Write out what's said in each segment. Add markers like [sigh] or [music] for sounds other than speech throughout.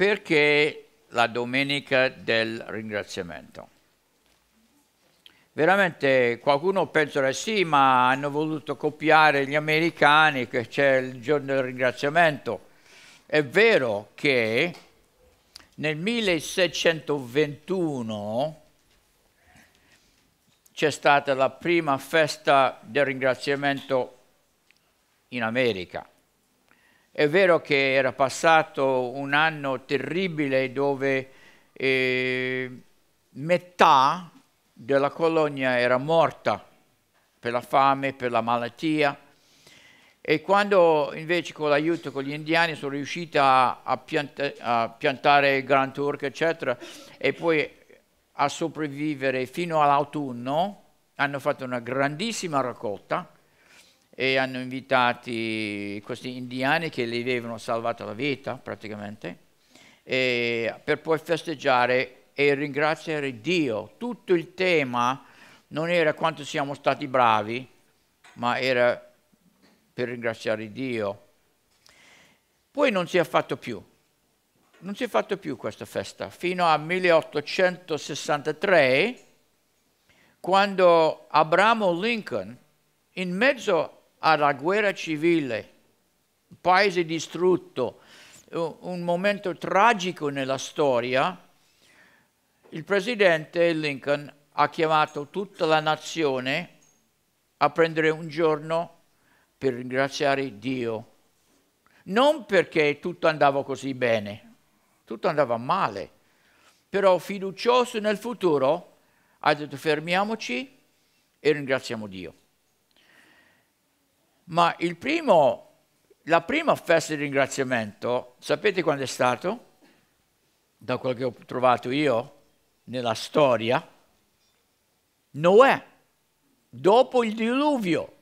perché la domenica del ringraziamento? Veramente qualcuno penserà sì, ma hanno voluto copiare gli americani che c'è il giorno del ringraziamento. È vero che nel 1621 c'è stata la prima festa del ringraziamento in America. È vero che era passato un anno terribile dove eh, metà della colonia era morta per la fame, per la malattia e quando invece con l'aiuto con gli indiani sono riuscita a, pianta a piantare il Gran Turco eccetera e poi a sopravvivere fino all'autunno hanno fatto una grandissima raccolta e hanno invitato questi indiani che gli avevano salvato la vita praticamente per poi festeggiare e ringraziare Dio. Tutto il tema non era quanto siamo stati bravi, ma era per ringraziare Dio. Poi non si è fatto più, non si è fatto più questa festa, fino al 1863, quando Abramo Lincoln, in mezzo alla guerra civile, un paese distrutto, un momento tragico nella storia, il presidente Lincoln ha chiamato tutta la nazione a prendere un giorno per ringraziare Dio. Non perché tutto andava così bene, tutto andava male, però fiducioso nel futuro ha detto fermiamoci e ringraziamo Dio. Ma il primo, la prima festa di ringraziamento, sapete quando è stato? Da quello che ho trovato io nella storia, Noè, dopo il diluvio,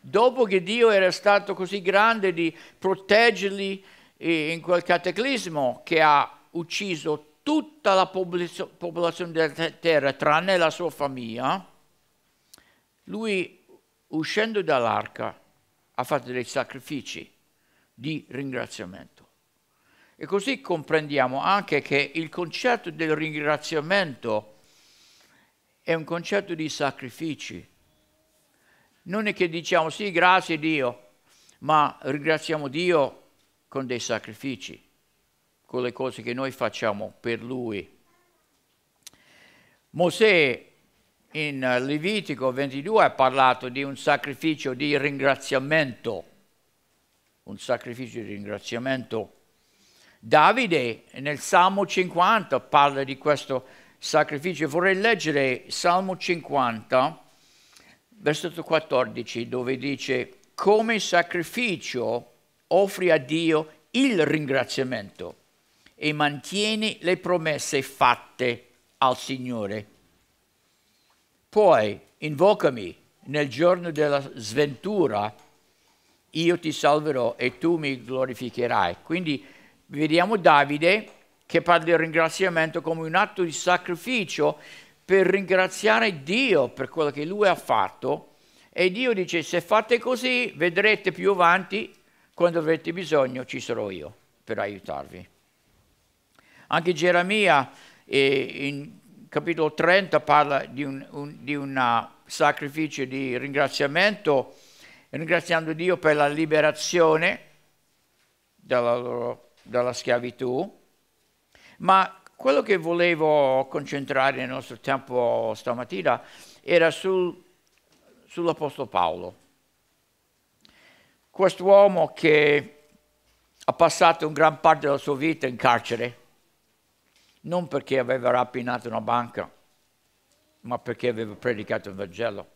dopo che Dio era stato così grande di proteggerli eh, in quel cataclismo che ha ucciso tutta la popolazione della terra, tranne la sua famiglia, lui uscendo dall'arca ha fatto dei sacrifici di ringraziamento. E così comprendiamo anche che il concetto del ringraziamento è un concetto di sacrifici. Non è che diciamo sì, grazie Dio, ma ringraziamo Dio con dei sacrifici, con le cose che noi facciamo per Lui. Mosè in eh, Levitico 22 ha parlato di un sacrificio di ringraziamento, un sacrificio di ringraziamento. Davide nel Salmo 50 parla di questo sacrificio. Vorrei leggere Salmo 50, versetto 14, dove dice come sacrificio offri a Dio il ringraziamento e mantieni le promesse fatte al Signore poi invocami nel giorno della sventura, io ti salverò e tu mi glorificherai. Quindi vediamo Davide che parla del ringraziamento come un atto di sacrificio per ringraziare Dio per quello che lui ha fatto. E Dio dice, se fate così, vedrete più avanti, quando avrete bisogno, ci sarò io per aiutarvi. Anche Geremia eh, in capitolo 30 parla di un, un di ah, sacrificio di ringraziamento, ringraziando Dio per la liberazione dalla, loro, dalla schiavitù, ma quello che volevo concentrare nel nostro tempo stamattina era sul, sull'Apostolo Paolo. Quest'uomo che ha passato gran parte della sua vita in carcere, non perché aveva rapinato una banca, ma perché aveva predicato il Vangelo.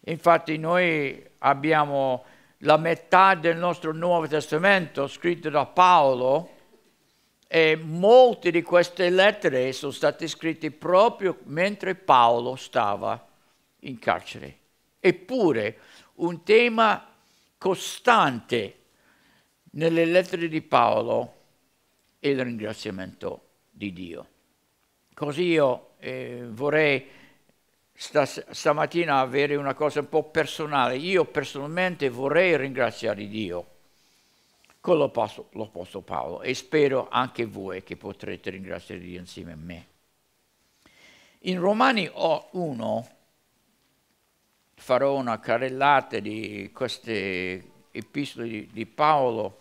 Infatti noi abbiamo la metà del nostro Nuovo Testamento scritto da Paolo e molte di queste lettere sono state scritte proprio mentre Paolo stava in carcere. Eppure un tema costante nelle lettere di Paolo è il ringraziamento di Dio. Così io eh, vorrei stas- stamattina avere una cosa un po' personale. Io personalmente vorrei ringraziare Dio con l'Apostolo Paolo e spero anche voi che potrete ringraziare Dio insieme a me. In Romani 1 farò una carrellata di queste epistole di, di Paolo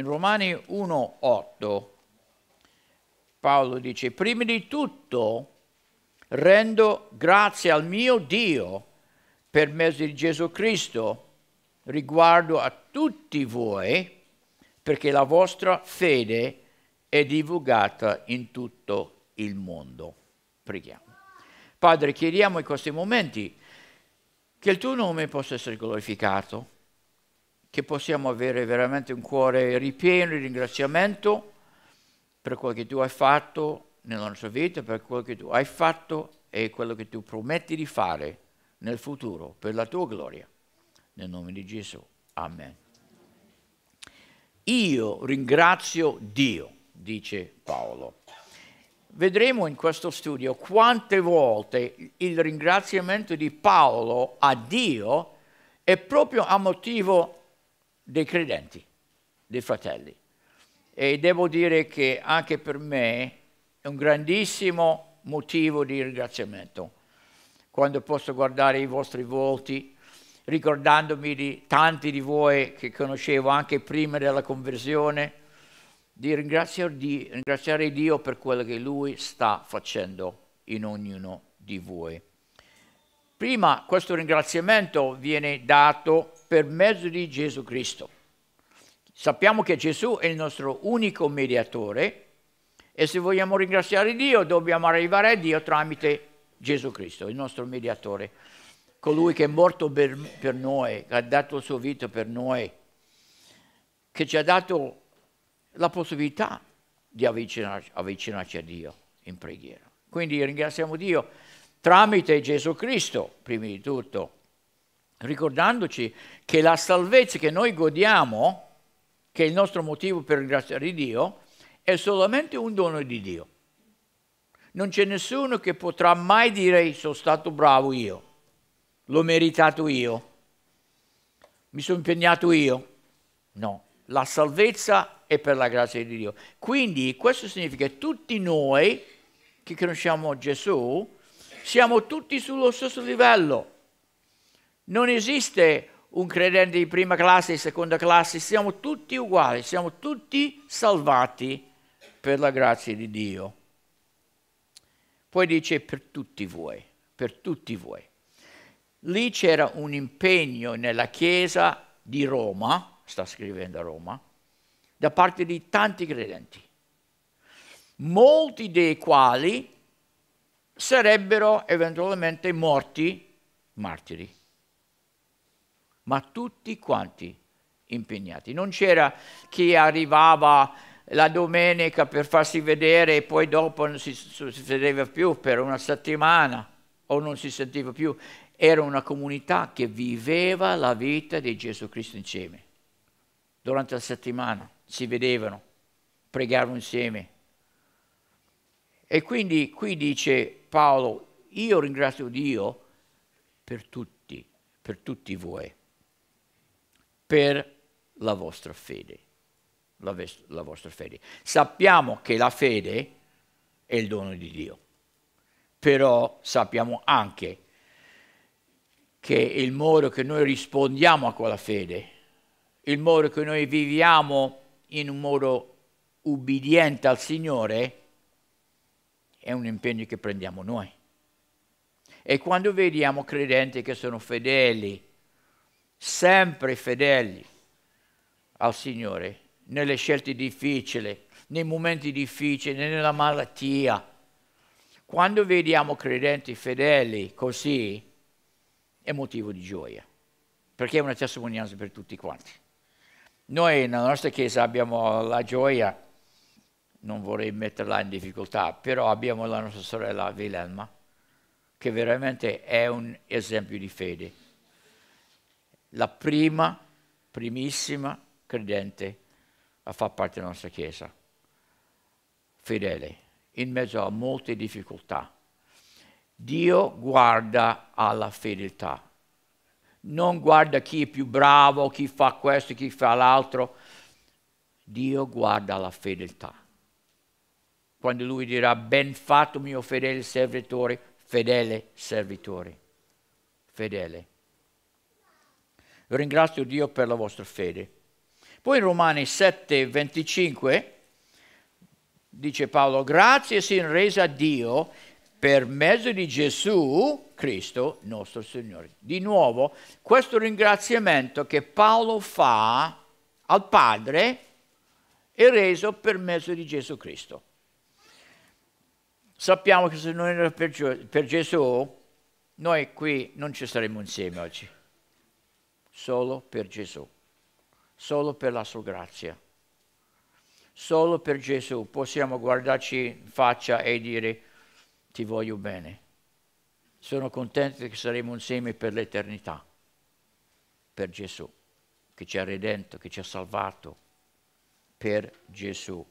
in Romani 1,8 Paolo dice, prima di tutto rendo grazie al mio Dio per mezzo di Gesù Cristo riguardo a tutti voi, perché la vostra fede è divulgata in tutto il mondo. Preghiamo. Padre, chiediamo in questi momenti che il tuo nome possa essere glorificato che possiamo avere veramente un cuore ripieno di ringraziamento per quello che tu hai fatto nella nostra vita, per quello che tu hai fatto e quello che tu prometti di fare nel futuro, per la tua gloria. Nel nome di Gesù. Amen. Io ringrazio Dio, dice Paolo. Vedremo in questo studio quante volte il ringraziamento di Paolo a Dio è proprio a motivo dei credenti, dei fratelli. E devo dire che anche per me è un grandissimo motivo di ringraziamento quando posso guardare i vostri volti, ricordandomi di tanti di voi che conoscevo anche prima della conversione, di ringraziare Dio per quello che Lui sta facendo in ognuno di voi. Prima questo ringraziamento viene dato per mezzo di Gesù Cristo. Sappiamo che Gesù è il nostro unico mediatore e se vogliamo ringraziare Dio dobbiamo arrivare a Dio tramite Gesù Cristo, il nostro mediatore, colui che è morto per, per noi, che ha dato la sua vita per noi, che ci ha dato la possibilità di avvicinarci, avvicinarci a Dio in preghiera. Quindi ringraziamo Dio tramite Gesù Cristo, prima di tutto, ricordandoci che la salvezza che noi godiamo, che è il nostro motivo per ringraziare Dio, è solamente un dono di Dio. Non c'è nessuno che potrà mai dire sono stato bravo io, l'ho meritato io, mi sono impegnato io. No, la salvezza è per la grazia di Dio. Quindi questo significa che tutti noi che conosciamo Gesù, siamo tutti sullo stesso livello. Non esiste un credente di prima classe, di seconda classe, siamo tutti uguali, siamo tutti salvati per la grazia di Dio. Poi dice per tutti voi, per tutti voi. Lì c'era un impegno nella Chiesa di Roma, sta scrivendo a Roma, da parte di tanti credenti, molti dei quali sarebbero eventualmente morti martiri, ma tutti quanti impegnati. Non c'era chi arrivava la domenica per farsi vedere e poi dopo non si, si vedeva più per una settimana o non si sentiva più. Era una comunità che viveva la vita di Gesù Cristo insieme. Durante la settimana si vedevano, pregavano insieme. E quindi qui dice Paolo, io ringrazio Dio per tutti, per tutti voi, per la vostra fede, la, la vostra fede. Sappiamo che la fede è il dono di Dio, però sappiamo anche che il modo che noi rispondiamo a quella fede, il modo che noi viviamo in un modo ubbidiente al Signore, è un impegno che prendiamo noi. E quando vediamo credenti che sono fedeli, sempre fedeli al Signore, nelle scelte difficili, nei momenti difficili, nella malattia, quando vediamo credenti fedeli così, è motivo di gioia, perché è una testimonianza per tutti quanti. Noi nella nostra Chiesa abbiamo la gioia non vorrei metterla in difficoltà, però abbiamo la nostra sorella Wilhelma, che veramente è un esempio di fede. La prima, primissima credente a far parte della nostra Chiesa, fedele, in mezzo a molte difficoltà. Dio guarda alla fedeltà, non guarda chi è più bravo, chi fa questo, chi fa l'altro. Dio guarda alla fedeltà quando lui dirà ben fatto mio fedele servitore, fedele servitore, fedele. Ringrazio Dio per la vostra fede. Poi in Romani 7, 25 dice Paolo, grazie siano resa a Dio per mezzo di Gesù Cristo nostro Signore. Di nuovo, questo ringraziamento che Paolo fa al Padre è reso per mezzo di Gesù Cristo. Sappiamo che se non era per, per Gesù, noi qui non ci saremmo insieme oggi. Solo per Gesù, solo per la sua grazia. Solo per Gesù possiamo guardarci in faccia e dire ti voglio bene. Sono contento che saremo insieme per l'eternità, per Gesù, che ci ha redento, che ci ha salvato, per Gesù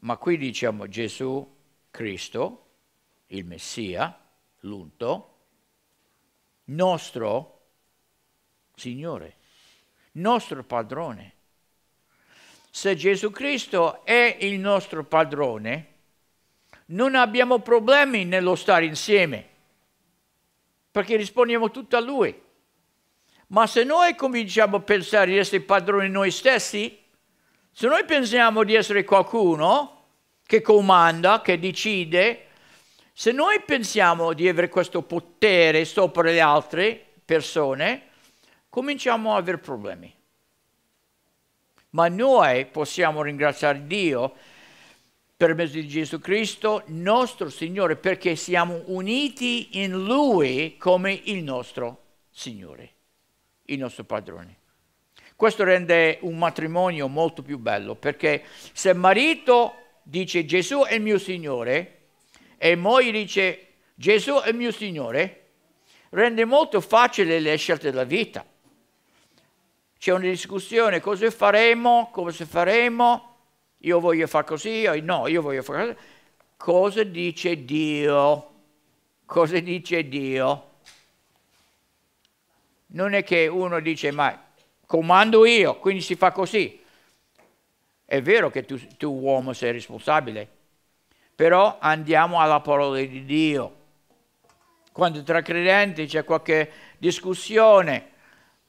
ma qui diciamo Gesù Cristo, il Messia, l'unto, nostro Signore, nostro padrone. Se Gesù Cristo è il nostro padrone, non abbiamo problemi nello stare insieme, perché rispondiamo tutto a Lui. Ma se noi cominciamo a pensare di essere padroni noi stessi, se noi pensiamo di essere qualcuno che comanda, che decide, se noi pensiamo di avere questo potere sopra le altre persone, cominciamo a avere problemi. Ma noi possiamo ringraziare Dio per mezzo di Gesù Cristo, nostro Signore, perché siamo uniti in Lui come il nostro Signore, il nostro Padrone. Questo rende un matrimonio molto più bello, perché se marito dice Gesù è il mio Signore e moglie dice Gesù è il mio Signore, rende molto facile le scelte della vita. C'è una discussione, cosa faremo, cosa faremo, io voglio fare così, no, io voglio fare così. Cosa dice Dio? Cosa dice Dio? Non è che uno dice, ma comando io, quindi si fa così. È vero che tu, tu uomo sei responsabile, però andiamo alla parola di Dio. Quando tra credenti c'è qualche discussione,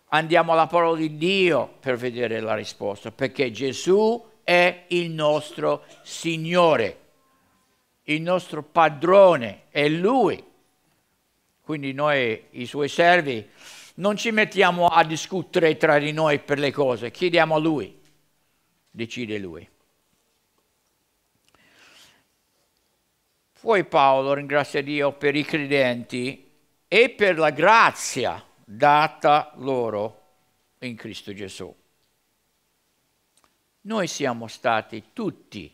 andiamo alla parola di Dio per vedere la risposta, perché Gesù è il nostro Signore, il nostro padrone, è Lui. Quindi noi, i suoi servi, non ci mettiamo a discutere tra di noi per le cose, chiediamo a Lui, decide Lui. Poi Paolo ringrazia Dio per i credenti e per la grazia data loro in Cristo Gesù. Noi siamo stati tutti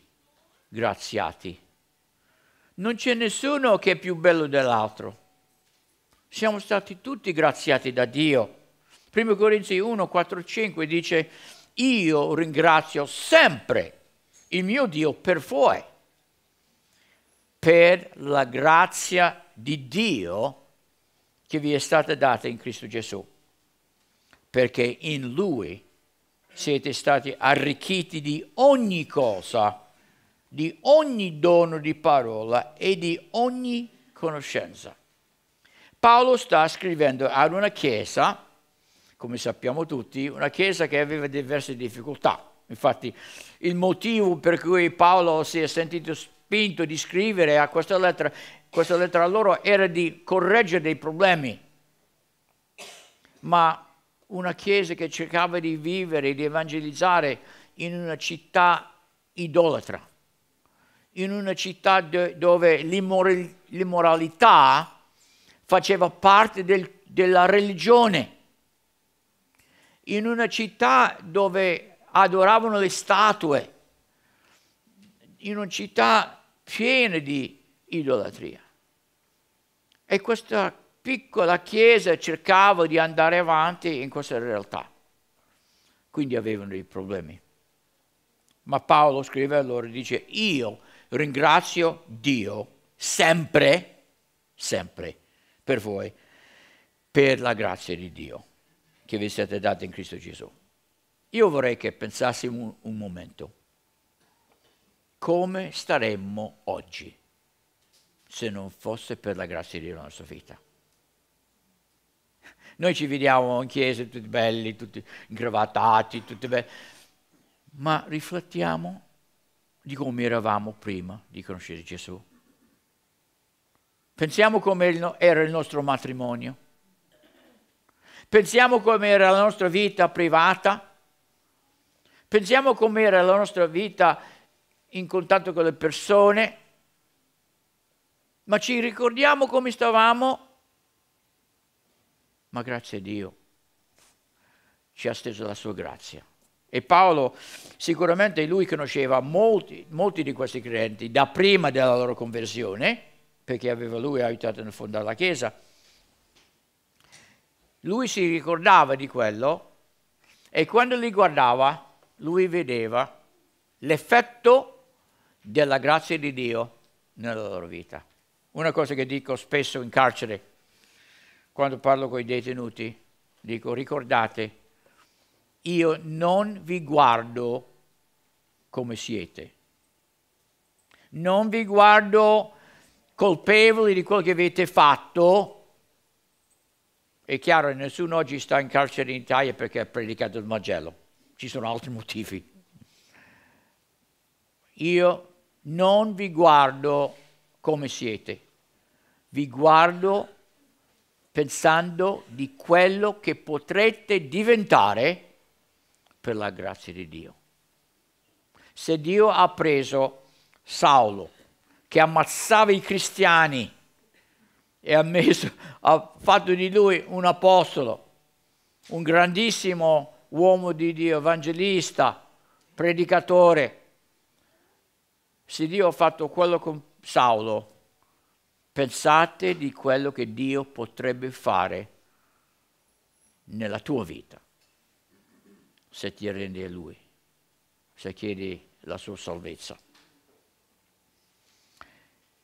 graziati. Non c'è nessuno che è più bello dell'altro siamo stati tutti graziati da Dio. 1 Corinzi 1, 4, 5 dice, io ringrazio sempre il mio Dio per voi, per la grazia di Dio che vi è stata data in Cristo Gesù, perché in Lui siete stati arricchiti di ogni cosa, di ogni dono di parola e di ogni conoscenza. Paolo sta scrivendo ad una chiesa, come sappiamo tutti, una chiesa che aveva diverse difficoltà. Infatti il motivo per cui Paolo si è sentito spinto di scrivere a questa lettera, questa lettera a loro era di correggere dei problemi. Ma una chiesa che cercava di vivere, di evangelizzare in una città idolatra, in una città dove l'immoralità faceva parte del, della religione. In una città dove adoravano le statue, in una città piena di idolatria. E questa piccola chiesa cercava di andare avanti in questa realtà. Quindi avevano dei problemi. Ma Paolo scrive allora dice, io ringrazio Dio sempre, sempre per voi, per la grazia di Dio che vi siete dati in Cristo Gesù. Io vorrei che pensassimo un, un momento, come staremmo oggi se non fosse per la grazia di Dio della nostra vita? Noi ci vediamo in chiesa tutti belli, tutti ingravatati, tutti belli, ma riflettiamo di come eravamo prima di conoscere Gesù Pensiamo come era il nostro matrimonio. Pensiamo come era la nostra vita privata. Pensiamo come era la nostra vita in contatto con le persone. Ma ci ricordiamo come stavamo? Ma grazie a Dio ci ha steso la sua grazia. E Paolo sicuramente lui conosceva molti, molti di questi credenti da prima della loro conversione perché aveva lui aiutato a fondare la chiesa. Lui si ricordava di quello e quando li guardava, lui vedeva l'effetto della grazia di Dio nella loro vita. Una cosa che dico spesso in carcere, quando parlo con i detenuti, dico ricordate, io non vi guardo come siete, non vi guardo colpevoli di quello che avete fatto. È chiaro, nessuno oggi sta in carcere in Italia perché ha predicato il Vangelo. Ci sono altri motivi. Io non vi guardo come siete, vi guardo pensando di quello che potrete diventare per la grazia di Dio. Se Dio ha preso Saulo, che ammazzava i cristiani e ha, messo, ha fatto di lui un apostolo, un grandissimo uomo di Dio, evangelista, predicatore. Se Dio ha fatto quello con Saulo, pensate di quello che Dio potrebbe fare nella tua vita, se ti rendi a Lui, se chiedi la sua salvezza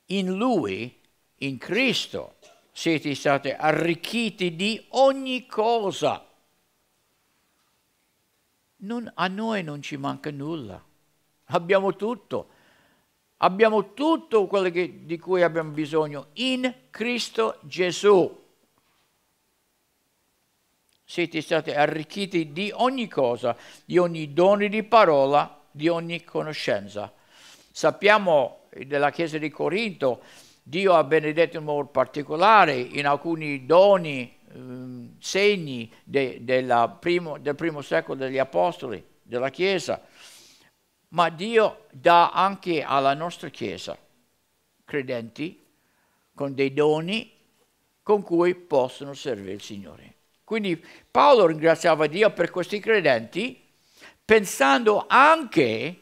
in Lui, in Cristo, siete stati arricchiti di ogni cosa. Non, a noi non ci manca nulla, abbiamo tutto, abbiamo tutto quello che, di cui abbiamo bisogno in Cristo Gesù. Siete stati arricchiti di ogni cosa, di ogni dono di parola, di ogni conoscenza. Sappiamo della Chiesa di Corinto, Dio ha benedetto in modo particolare in alcuni doni, ehm, segni de, primo, del primo secolo degli Apostoli, della Chiesa, ma Dio dà anche alla nostra Chiesa, credenti, con dei doni con cui possono servire il Signore. Quindi Paolo ringraziava Dio per questi credenti, pensando anche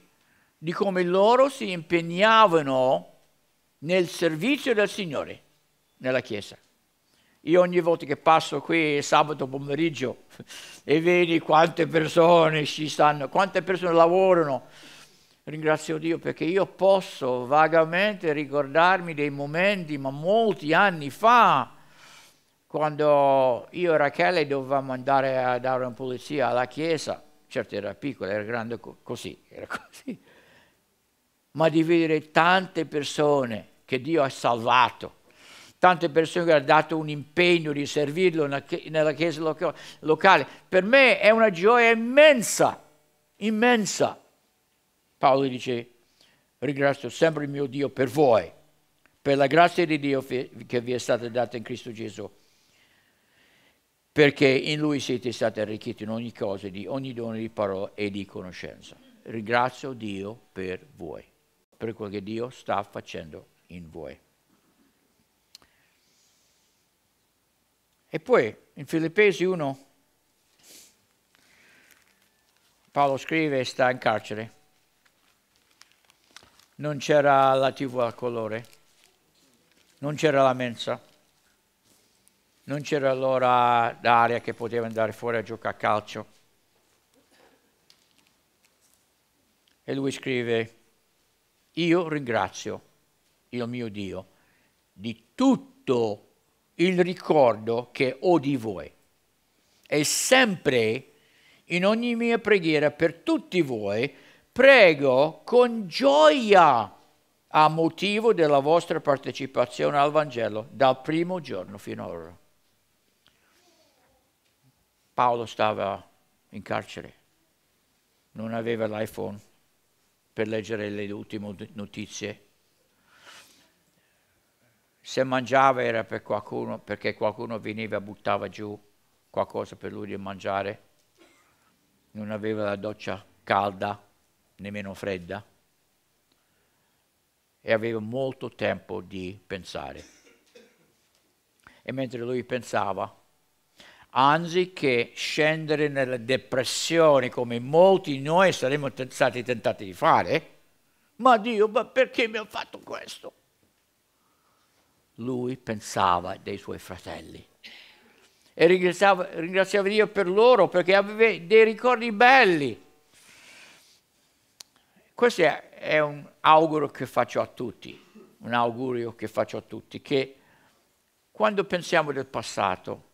di come loro si impegnavano nel servizio del Signore nella Chiesa. Io ogni volta che passo qui sabato pomeriggio [laughs] e vedi quante persone ci stanno, quante persone lavorano, ringrazio Dio perché io posso vagamente ricordarmi dei momenti, ma molti anni fa, quando io e Rachele dovevamo andare a dare una pulizia alla chiesa, certo era piccola, era grande così, era [laughs] così ma di vedere tante persone che Dio ha salvato, tante persone che hanno dato un impegno di servirlo nella chiesa locale. Per me è una gioia immensa, immensa. Paolo dice, ringrazio sempre il mio Dio per voi, per la grazia di Dio che vi è stata data in Cristo Gesù, perché in Lui siete stati arricchiti in ogni cosa, di ogni dono di parola e di conoscenza. Ringrazio Dio per voi per quel che Dio sta facendo in voi. E poi in Filippesi 1 Paolo scrive sta in carcere. Non c'era la tv a colore, non c'era la mensa, non c'era l'ora d'aria che poteva andare fuori a giocare a calcio. E lui scrive, io ringrazio il mio Dio di tutto il ricordo che ho di voi. E sempre in ogni mia preghiera per tutti voi prego con gioia a motivo della vostra partecipazione al Vangelo dal primo giorno fino ad ora. Paolo stava in carcere, non aveva l'iPhone per leggere le ultime notizie. Se mangiava era per qualcuno, perché qualcuno veniva e buttava giù qualcosa per lui da mangiare. Non aveva la doccia calda, nemmeno fredda. E aveva molto tempo di pensare. E mentre lui pensava, anziché scendere nelle depressioni come molti di noi saremmo stati tentati di fare, ma Dio, ma perché mi ha fatto questo? Lui pensava dei suoi fratelli e ringraziava, ringraziava Dio per loro perché aveva dei ricordi belli. Questo è, è un augurio che faccio a tutti, un augurio che faccio a tutti, che quando pensiamo del passato,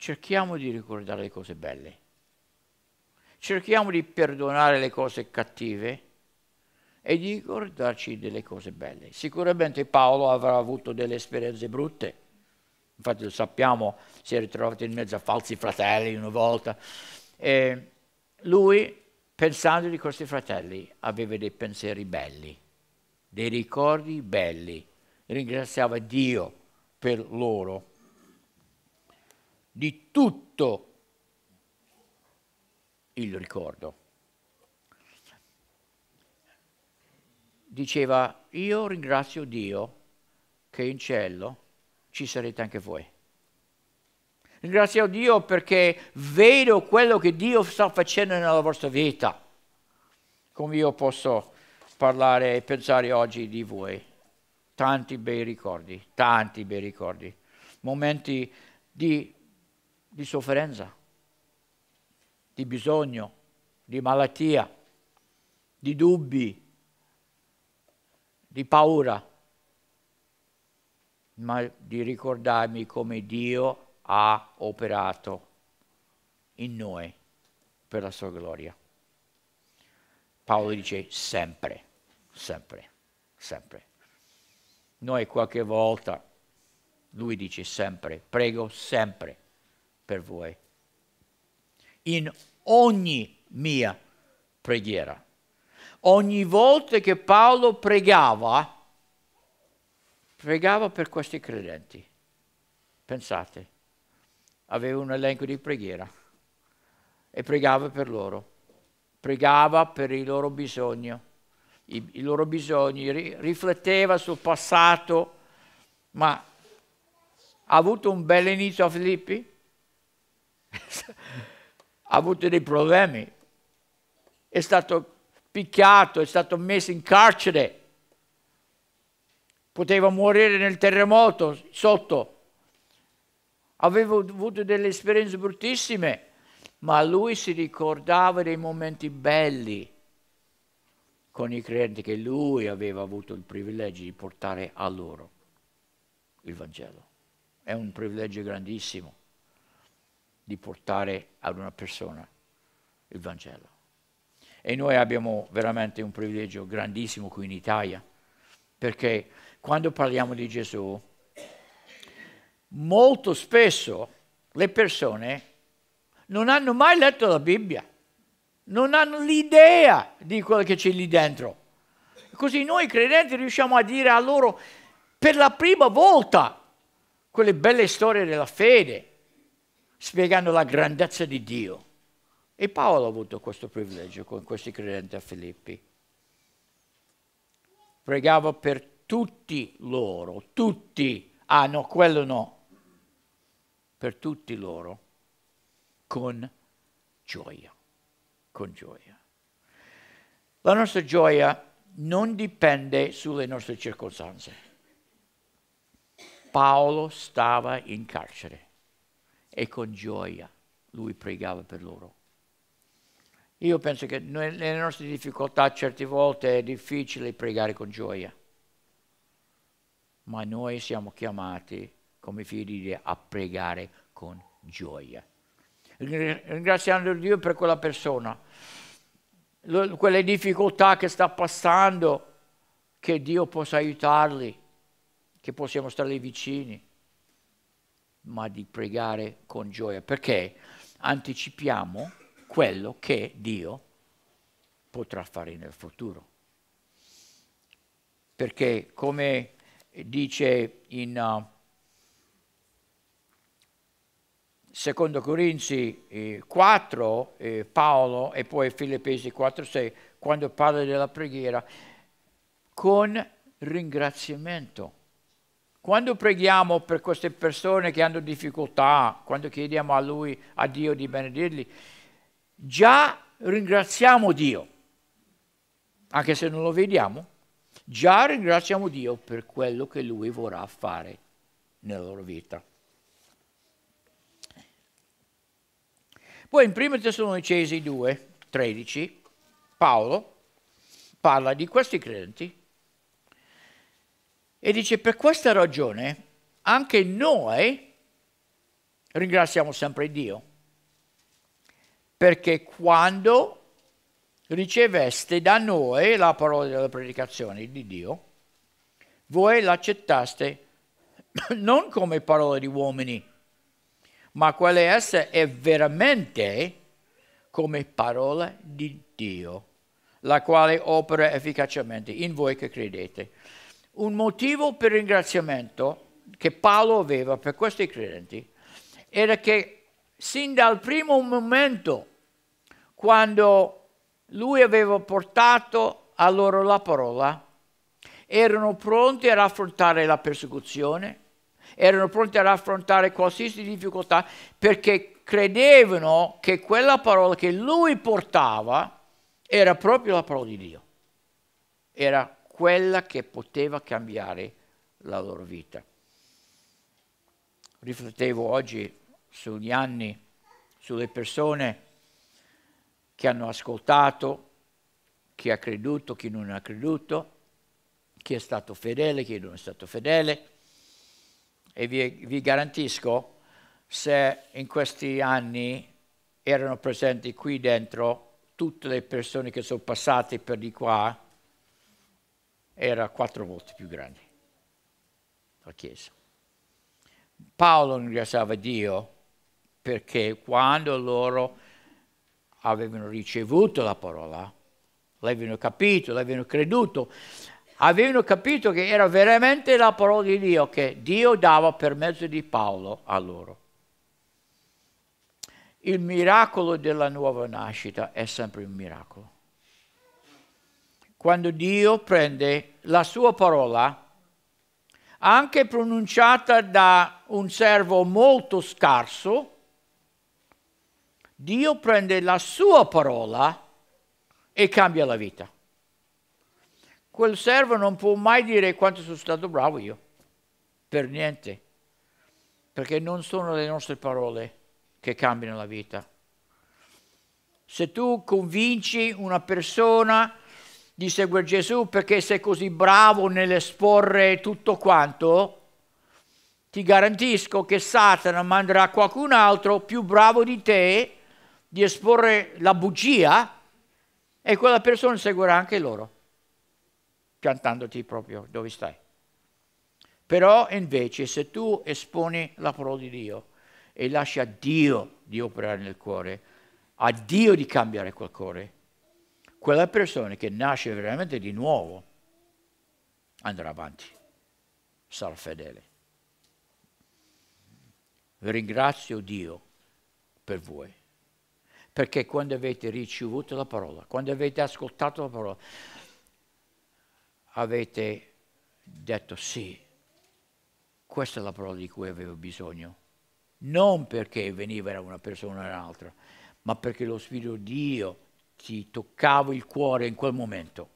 cerchiamo di ricordare le cose belle, cerchiamo di perdonare le cose cattive e di ricordarci delle cose belle. Sicuramente Paolo avrà avuto delle esperienze brutte, infatti lo sappiamo, si è ritrovato in mezzo a falsi fratelli una volta. E lui, pensando di questi fratelli, aveva dei pensieri belli, dei ricordi belli, ringraziava Dio per loro di tutto il ricordo. Diceva, io ringrazio Dio che in cielo ci sarete anche voi. Ringrazio Dio perché vedo quello che Dio sta facendo nella vostra vita, come io posso parlare e pensare oggi di voi. Tanti bei ricordi, tanti bei ricordi, momenti di di sofferenza, di bisogno, di malattia, di dubbi, di paura, ma di ricordarmi come Dio ha operato in noi per la sua gloria. Paolo dice sempre, sempre, sempre. Noi qualche volta, lui dice sempre, prego sempre per voi. In ogni mia preghiera. Ogni volta che Paolo pregava, pregava per questi credenti. Pensate, aveva un elenco di preghiera e pregava per loro, pregava per il loro bisogno, i, i loro bisogni, ri, rifletteva sul passato, ma ha avuto un bel inizio a Filippi? ha avuto dei problemi, è stato picchiato, è stato messo in carcere, poteva morire nel terremoto sotto, aveva avuto delle esperienze bruttissime, ma lui si ricordava dei momenti belli con i credenti che lui aveva avuto il privilegio di portare a loro il Vangelo. È un privilegio grandissimo di portare ad una persona il Vangelo. E noi abbiamo veramente un privilegio grandissimo qui in Italia, perché quando parliamo di Gesù, molto spesso le persone non hanno mai letto la Bibbia, non hanno l'idea di quello che c'è lì dentro. Così noi credenti riusciamo a dire a loro per la prima volta quelle belle storie della fede, spiegando la grandezza di Dio. E Paolo ha avuto questo privilegio con questi credenti a Filippi. Pregava per tutti loro, tutti, ah no, quello no, per tutti loro, con gioia, con gioia. La nostra gioia non dipende sulle nostre circostanze. Paolo stava in carcere e con gioia lui pregava per loro. Io penso che nelle nostre difficoltà certe volte è difficile pregare con gioia, ma noi siamo chiamati come figli di Dio a pregare con gioia. Ringraziando Dio per quella persona, quelle difficoltà che sta passando, che Dio possa aiutarli, che possiamo stare vicini ma di pregare con gioia, perché anticipiamo quello che Dio potrà fare nel futuro. Perché come dice in uh, 2 Corinzi eh, 4, eh, Paolo e poi Filippesi 4, 6, quando parla della preghiera, con ringraziamento quando preghiamo per queste persone che hanno difficoltà, quando chiediamo a Lui, a Dio di benedirli, già ringraziamo Dio, anche se non lo vediamo, già ringraziamo Dio per quello che Lui vorrà fare nella loro vita. Poi in 1 Tessalonicesi 2, 13, Paolo parla di questi credenti e dice, per questa ragione anche noi ringraziamo sempre Dio, perché quando riceveste da noi la parola della predicazione di Dio, voi l'accettaste [coughs] non come parola di uomini, ma quale essa è veramente come parola di Dio, la quale opera efficacemente in voi che credete un motivo per ringraziamento che Paolo aveva per questi credenti era che sin dal primo momento, quando lui aveva portato a loro la parola, erano pronti ad affrontare la persecuzione, erano pronti ad affrontare qualsiasi difficoltà, perché credevano che quella parola che lui portava era proprio la parola di Dio. Era quella che poteva cambiare la loro vita. Riflettevo oggi sugli anni, sulle persone che hanno ascoltato, chi ha creduto, chi non ha creduto, chi è stato fedele, chi non è stato fedele. E vi, vi garantisco, se in questi anni erano presenti qui dentro tutte le persone che sono passate per di qua, era quattro volte più grande, la Chiesa. Paolo ringraziava Dio perché quando loro avevano ricevuto la parola, l'avevano capito, l'avevano creduto, avevano capito che era veramente la parola di Dio che Dio dava per mezzo di Paolo a loro. Il miracolo della nuova nascita è sempre un miracolo quando Dio prende la sua parola, anche pronunciata da un servo molto scarso, Dio prende la sua parola e cambia la vita. Quel servo non può mai dire quanto sono stato bravo io, per niente, perché non sono le nostre parole che cambiano la vita. Se tu convinci una persona di seguire Gesù perché sei così bravo nell'esporre tutto quanto, ti garantisco che Satana manderà qualcun altro più bravo di te di esporre la bugia e quella persona seguirà anche loro, piantandoti proprio dove stai. Però invece se tu esponi la parola di Dio e lasci a Dio di operare nel cuore, a Dio di cambiare quel cuore, quella persona che nasce veramente di nuovo andrà avanti, sarà fedele. Ringrazio Dio per voi, perché quando avete ricevuto la parola, quando avete ascoltato la parola, avete detto sì, questa è la parola di cui avevo bisogno, non perché veniva da una persona o un'altra, ma perché lo Spirito Dio ti toccavo il cuore in quel momento,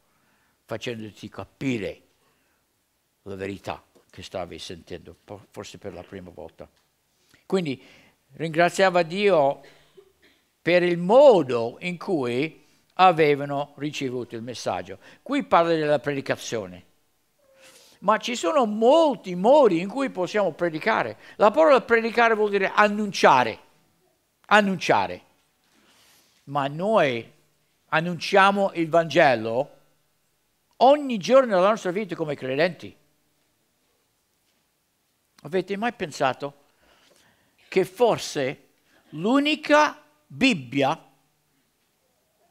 facendoti capire la verità che stavi sentendo, forse per la prima volta. Quindi ringraziava Dio per il modo in cui avevano ricevuto il messaggio. Qui parla della predicazione, ma ci sono molti modi in cui possiamo predicare. La parola predicare vuol dire annunciare, annunciare. Ma noi annunciamo il Vangelo ogni giorno della nostra vita come credenti. Avete mai pensato che forse l'unica Bibbia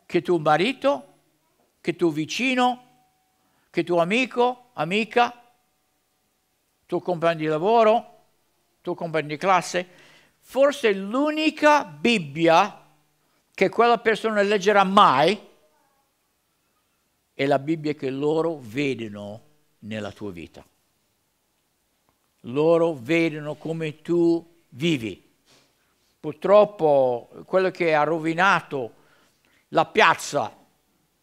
che tuo marito, che tuo vicino, che tuo amico, amica, tuo compagno di lavoro, tuo compagno di classe, forse l'unica Bibbia che quella persona leggerà mai è la Bibbia che loro vedono nella tua vita. Loro vedono come tu vivi. Purtroppo quello che ha rovinato la piazza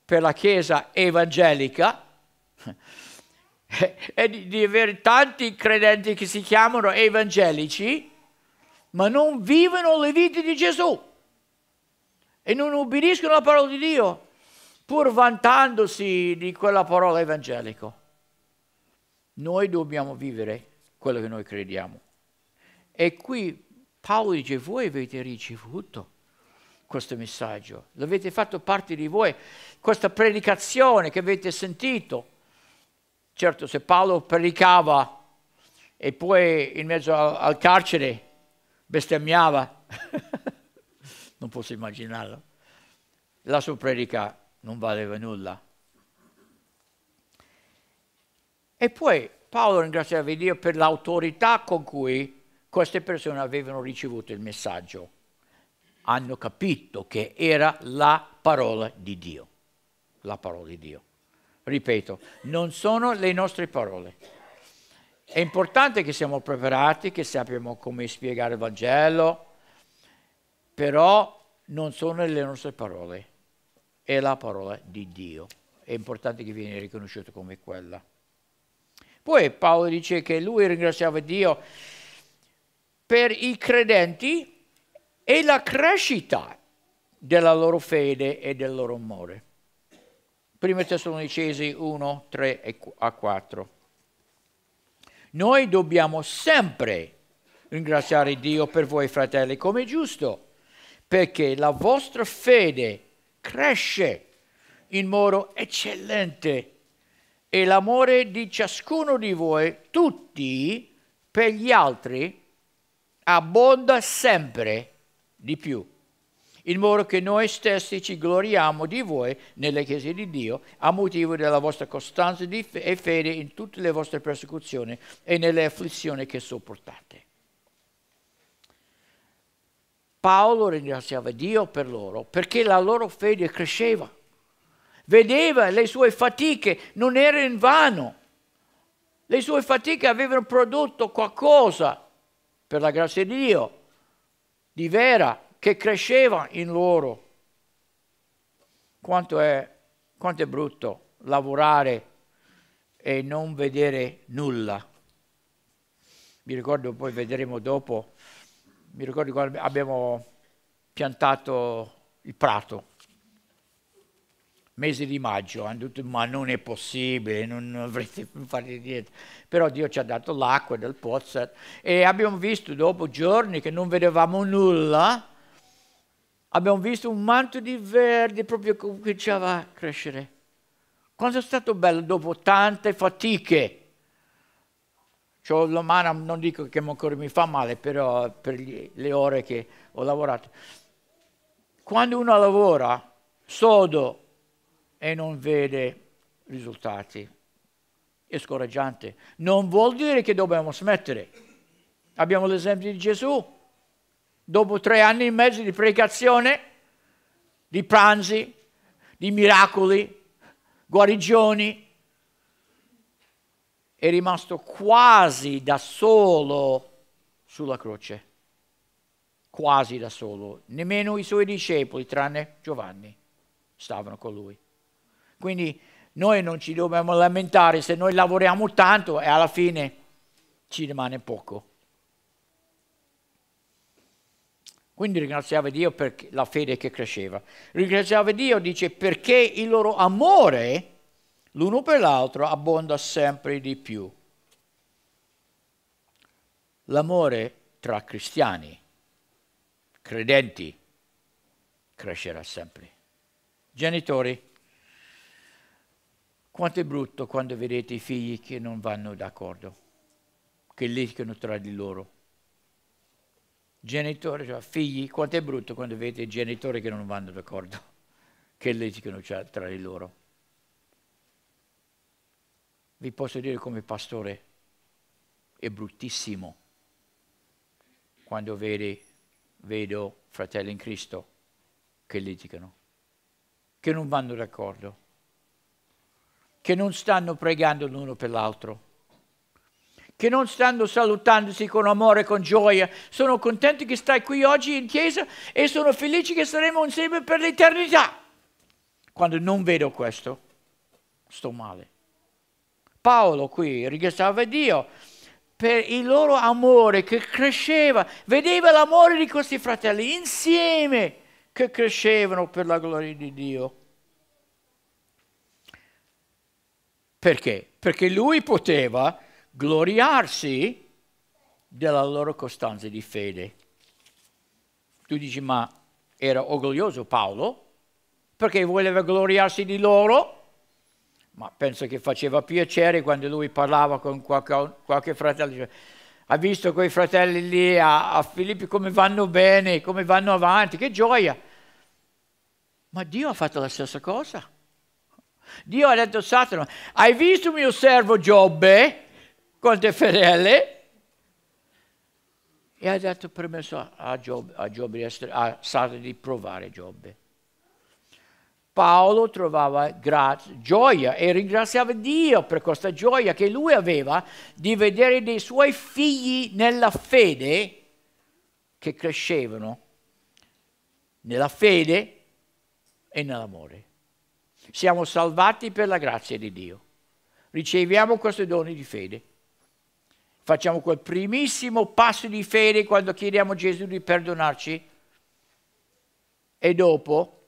per la Chiesa evangelica [laughs] è di, di avere tanti credenti che si chiamano evangelici, ma non vivono le vite di Gesù e non ubbidiscono la parola di Dio, pur vantandosi di quella parola evangelica. Noi dobbiamo vivere quello che noi crediamo. E qui Paolo dice, voi avete ricevuto questo messaggio, l'avete fatto parte di voi, questa predicazione che avete sentito. Certo, se Paolo predicava e poi in mezzo al carcere bestemmiava, [laughs] non posso immaginarlo. La sua predica non valeva nulla. E poi Paolo ringraziava Dio per l'autorità con cui queste persone avevano ricevuto il messaggio. Hanno capito che era la parola di Dio. La parola di Dio. Ripeto, non sono le nostre parole. È importante che siamo preparati, che sappiamo come spiegare il Vangelo, però non sono le nostre parole, è la parola di Dio. È importante che viene riconosciuto come quella. Poi Paolo dice che lui ringraziava Dio per i credenti e la crescita della loro fede e del loro amore. 1 Tessalonicesi 1, 3 a 4. Noi dobbiamo sempre ringraziare Dio per voi fratelli, come è giusto perché la vostra fede cresce in modo eccellente e l'amore di ciascuno di voi, tutti per gli altri, abbonda sempre di più, in modo che noi stessi ci gloriamo di voi nelle chiese di Dio a motivo della vostra costanza e fede in tutte le vostre persecuzioni e nelle afflizioni che sopportate. Paolo ringraziava Dio per loro perché la loro fede cresceva. Vedeva le sue fatiche, non era in vano. Le sue fatiche avevano prodotto qualcosa, per la grazia di Dio, di vera, che cresceva in loro. Quanto è, quanto è brutto lavorare e non vedere nulla. Mi ricordo, poi vedremo dopo, mi ricordo quando abbiamo piantato il prato, mese di maggio, hanno detto ma non è possibile, non avrete fatto niente, però Dio ci ha dato l'acqua del pozzo e abbiamo visto dopo giorni che non vedevamo nulla, abbiamo visto un manto di verde proprio che cominciava a crescere. Quanto è stato bello dopo tante fatiche C'ho cioè, la mano, non dico che ancora mi fa male, però per gli, le ore che ho lavorato. Quando uno lavora sodo e non vede risultati, è scoraggiante. Non vuol dire che dobbiamo smettere. Abbiamo l'esempio di Gesù. Dopo tre anni e mezzo di pregazione, di pranzi, di miracoli, guarigioni, è rimasto quasi da solo sulla croce, quasi da solo, nemmeno i suoi discepoli, tranne Giovanni, stavano con lui. Quindi noi non ci dobbiamo lamentare se noi lavoriamo tanto e alla fine ci rimane poco. Quindi ringraziava Dio per la fede che cresceva. Ringraziava Dio, dice, perché il loro amore l'uno per l'altro abbonda sempre di più. L'amore tra cristiani, credenti, crescerà sempre. Genitori, quanto è brutto quando vedete i figli che non vanno d'accordo, che litigano tra di loro. Genitori, cioè figli, quanto è brutto quando vedete i genitori che non vanno d'accordo, [laughs] che litigano tra di loro vi posso dire come pastore, è bruttissimo quando vedi, vedo fratelli in Cristo che litigano, che non vanno d'accordo, che non stanno pregando l'uno per l'altro che non stanno salutandosi con amore, con gioia. Sono contento che stai qui oggi in chiesa e sono felice che saremo insieme per l'eternità. Quando non vedo questo, sto male. Paolo qui ringraziava Dio per il loro amore che cresceva, vedeva l'amore di questi fratelli insieme che crescevano per la gloria di Dio. Perché? Perché lui poteva gloriarsi della loro costanza di fede. Tu dici, ma era orgoglioso Paolo perché voleva gloriarsi di loro? ma penso che faceva piacere quando lui parlava con qualche, qualche fratello. Diceva, ha visto quei fratelli lì a, a Filippi come vanno bene, come vanno avanti, che gioia. Ma Dio ha fatto la stessa cosa. Dio ha detto a Satana, hai visto mio servo Giobbe con le fedele? E ha dato permesso a, Giobbe, a, Giobbe, a Satana di provare Giobbe. Paolo trovava grazia, gioia e ringraziava Dio per questa gioia che lui aveva di vedere dei suoi figli nella fede che crescevano, nella fede e nell'amore. Siamo salvati per la grazia di Dio. Riceviamo questi doni di fede. Facciamo quel primissimo passo di fede quando chiediamo a Gesù di perdonarci e dopo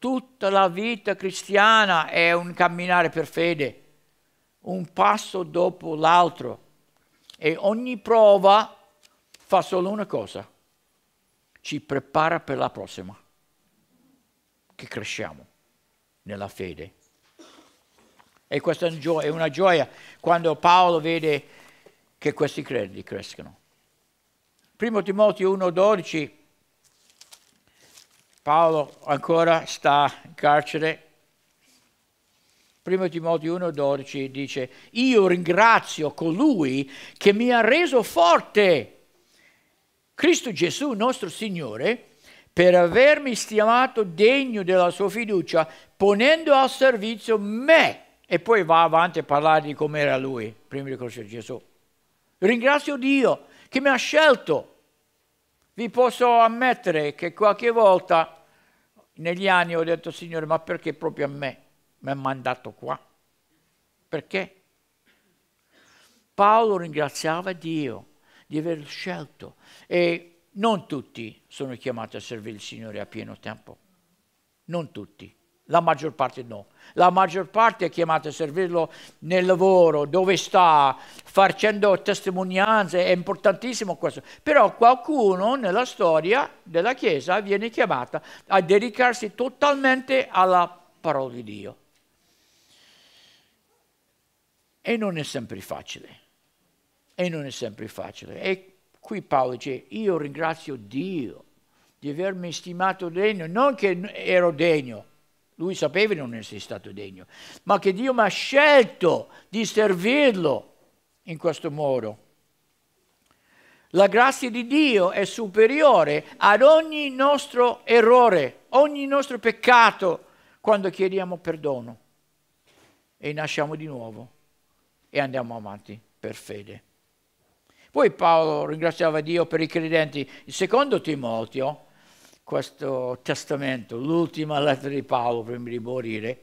Tutta la vita cristiana è un camminare per fede, un passo dopo l'altro. E ogni prova fa solo una cosa, ci prepara per la prossima, che cresciamo nella fede. E questa è una gioia quando Paolo vede che questi crediti crescono. Primo Timoteo 1,12 Paolo ancora sta in carcere. 1 Timoteo 1,12 dice, io ringrazio colui che mi ha reso forte, Cristo Gesù nostro Signore, per avermi stimato degno della sua fiducia, ponendo al servizio me. E poi va avanti a parlare di com'era lui, prima di conoscere Gesù. Ringrazio Dio che mi ha scelto. Vi posso ammettere che qualche volta negli anni ho detto, Signore, ma perché proprio a me mi ha mandato qua? Perché? Paolo ringraziava Dio di aver scelto e non tutti sono chiamati a servire il Signore a pieno tempo, non tutti. La maggior parte no. La maggior parte è chiamata a servirlo nel lavoro, dove sta, facendo testimonianze, è importantissimo questo. Però qualcuno nella storia della Chiesa viene chiamato a dedicarsi totalmente alla parola di Dio. E non è sempre facile. E non è sempre facile. E qui Paolo dice, io ringrazio Dio di avermi stimato degno, non che ero degno lui sapeva di non essere stato degno, ma che Dio mi ha scelto di servirlo in questo modo. La grazia di Dio è superiore ad ogni nostro errore, ogni nostro peccato quando chiediamo perdono e nasciamo di nuovo e andiamo avanti per fede. Poi Paolo ringraziava Dio per i credenti. secondo Timoteo questo testamento, l'ultima lettera di Paolo prima di morire,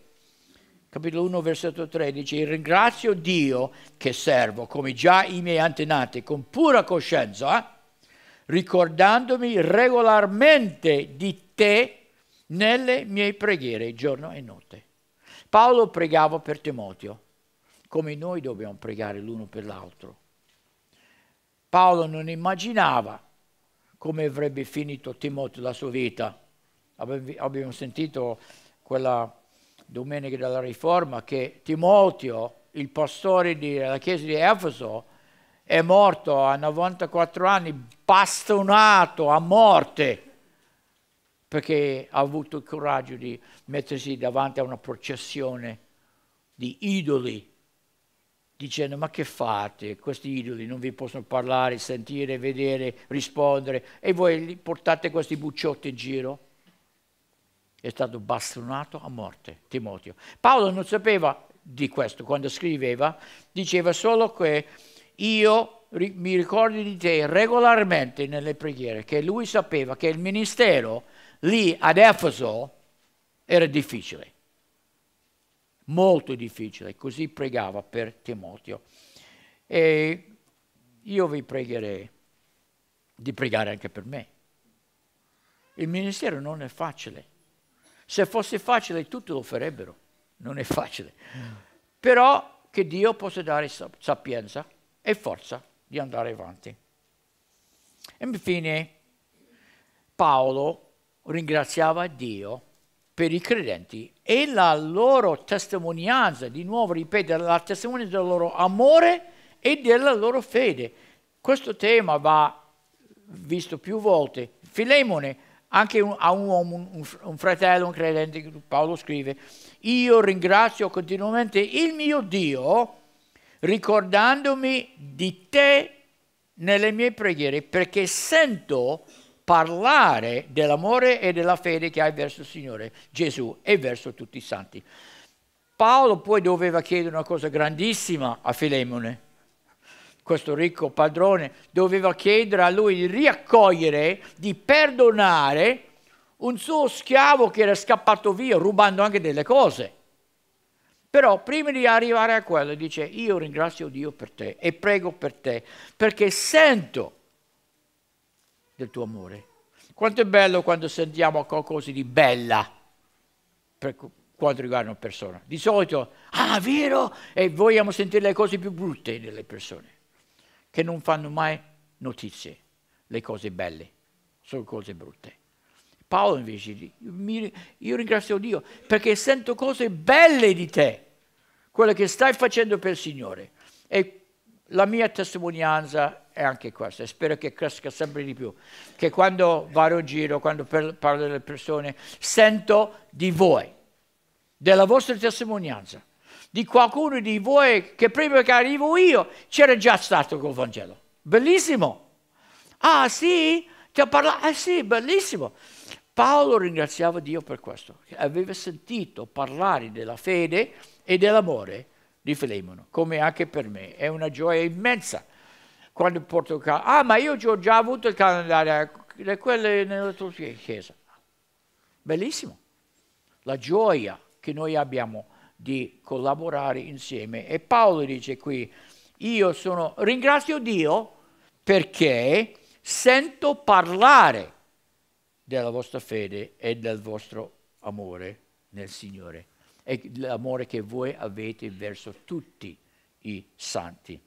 capitolo 1, versetto 13, ringrazio Dio che servo, come già i miei antenati, con pura coscienza, ricordandomi regolarmente di te nelle mie preghiere giorno e notte. Paolo pregava per Timoteo, come noi dobbiamo pregare l'uno per l'altro. Paolo non immaginava come avrebbe finito Timothy la sua vita. Abbiamo sentito quella domenica della Riforma che Timoteo, il pastore della chiesa di Efeso, è morto a 94 anni, bastonato a morte, perché ha avuto il coraggio di mettersi davanti a una processione di idoli dicendo ma che fate, questi idoli non vi possono parlare, sentire, vedere, rispondere e voi portate questi bucciotti in giro? È stato bastonato a morte Timoteo. Paolo non sapeva di questo quando scriveva, diceva solo che io mi ricordo di te regolarmente nelle preghiere che lui sapeva che il ministero lì ad Efeso era difficile molto difficile, così pregava per Timoteo. E io vi pregherei di pregare anche per me. Il ministero non è facile. Se fosse facile tutti lo farebbero, non è facile. Però che Dio possa dare sapienza e forza di andare avanti. E infine Paolo ringraziava Dio per i credenti e la loro testimonianza, di nuovo ripeto, la testimonianza del loro amore e della loro fede. Questo tema va visto più volte. Filemone, anche un, a un uomo, un, un fratello, un credente, Paolo scrive, io ringrazio continuamente il mio Dio ricordandomi di te nelle mie preghiere perché sento parlare dell'amore e della fede che hai verso il Signore Gesù e verso tutti i santi. Paolo poi doveva chiedere una cosa grandissima a Filemone, questo ricco padrone, doveva chiedere a lui di riaccogliere, di perdonare un suo schiavo che era scappato via rubando anche delle cose. Però prima di arrivare a quello dice io ringrazio Dio per te e prego per te perché sento del tuo amore. Quanto è bello quando sentiamo qualcosa di bella per quanto riguarda una persona. Di solito, ah, vero? E vogliamo sentire le cose più brutte delle persone, che non fanno mai notizie, le cose belle, sono cose brutte. Paolo invece dice, io ringrazio Dio perché sento cose belle di te, quelle che stai facendo per il Signore. E la mia testimonianza è anche questa, e spero che cresca sempre di più, che quando vado in giro, quando parlo delle persone, sento di voi, della vostra testimonianza, di qualcuno di voi che prima che arrivo io c'era già stato col Vangelo. Bellissimo! Ah sì? Ti ho parlato? Ah sì, bellissimo! Paolo ringraziava Dio per questo, aveva sentito parlare della fede e dell'amore di Filemono, come anche per me. È una gioia immensa quando porto il calendario. Ah, ma io ho già avuto il calendario, ecco, quello nella tua chiesa. Bellissimo. La gioia che noi abbiamo di collaborare insieme. E Paolo dice qui, io sono, ringrazio Dio perché sento parlare della vostra fede e del vostro amore nel Signore e l'amore che voi avete verso tutti i santi.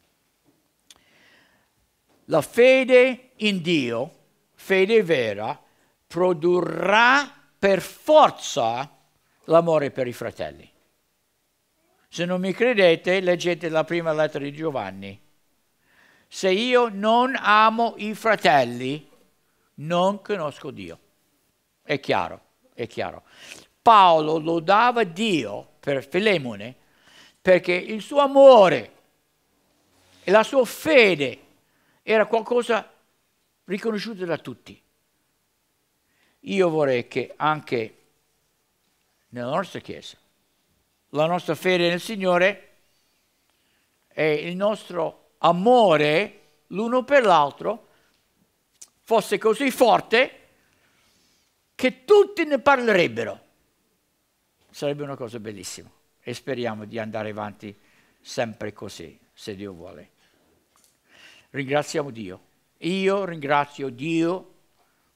La fede in Dio, fede vera, produrrà per forza l'amore per i fratelli. Se non mi credete, leggete la prima lettera di Giovanni. Se io non amo i fratelli, non conosco Dio. È chiaro, è chiaro. Paolo lodava Dio per Filemone perché il suo amore e la sua fede era qualcosa riconosciuto da tutti. Io vorrei che anche nella nostra Chiesa, la nostra fede nel Signore e il nostro amore l'uno per l'altro fosse così forte che tutti ne parlerebbero. Sarebbe una cosa bellissima e speriamo di andare avanti sempre così, se Dio vuole. Ringraziamo Dio. Io ringrazio Dio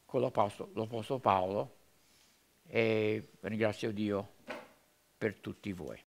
con l'Apostolo Paolo e ringrazio Dio per tutti voi.